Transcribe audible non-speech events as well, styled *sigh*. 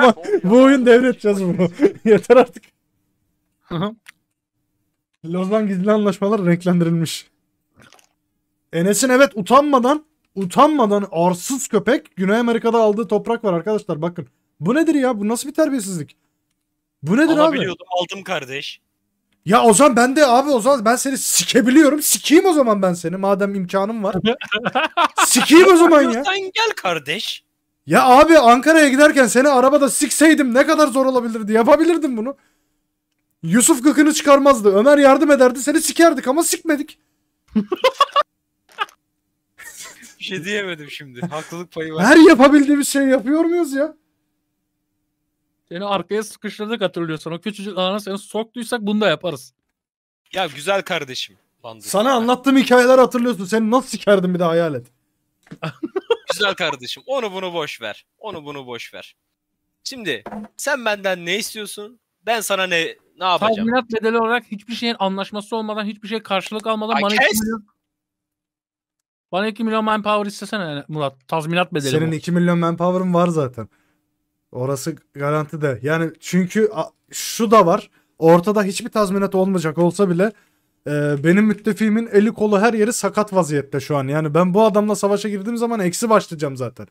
Ama bu oyun devredeceğiz bunu. *laughs* Yeter artık. Lozan gizli anlaşmalar renklendirilmiş. Enes'in evet utanmadan utanmadan arsız köpek Güney Amerika'da aldığı toprak var arkadaşlar bakın. Bu nedir ya? Bu nasıl bir terbiyesizlik? Bu nedir abi? Alabiliyordum aldım kardeş. Ya o zaman ben de abi o zaman ben seni sikebiliyorum. Sikeyim o zaman ben seni madem imkanım var. *laughs* Sikeyim o zaman ya. Sen gel kardeş. Ya abi Ankara'ya giderken seni arabada sikseydim ne kadar zor olabilirdi. Yapabilirdim bunu. Yusuf gıkını çıkarmazdı. Ömer yardım ederdi. Seni sikerdik ama sikmedik. *laughs* Bir şey diyemedim şimdi. Haklılık payı var. Her yapabildiğimiz şey yapıyor muyuz ya? Seni arkaya sıkıştırdık hatırlıyorsan. O küçücük alana seni soktuysak bunu da yaparız. Ya güzel kardeşim. Bandı. Sana anlattığım hikayeler hatırlıyorsun. Seni nasıl sikerdim bir de hayal et güzel kardeşim. Onu bunu boş ver. Onu bunu boş ver. Şimdi sen benden ne istiyorsun? Ben sana ne ne yapacağım? Tazminat bedeli olarak hiçbir şeyin anlaşması olmadan, hiçbir şey karşılık almadan bana kes. 2 milyon bana 2 milyon manpower istesene Murat. Tazminat bedeli. Senin bu. 2 milyon manpower'ın var zaten. Orası garanti de. Yani çünkü şu da var. Ortada hiçbir tazminat olmayacak olsa bile ee, benim müttefiğimin eli kolu her yeri sakat vaziyette şu an. Yani ben bu adamla savaşa girdiğim zaman eksi başlayacağım zaten.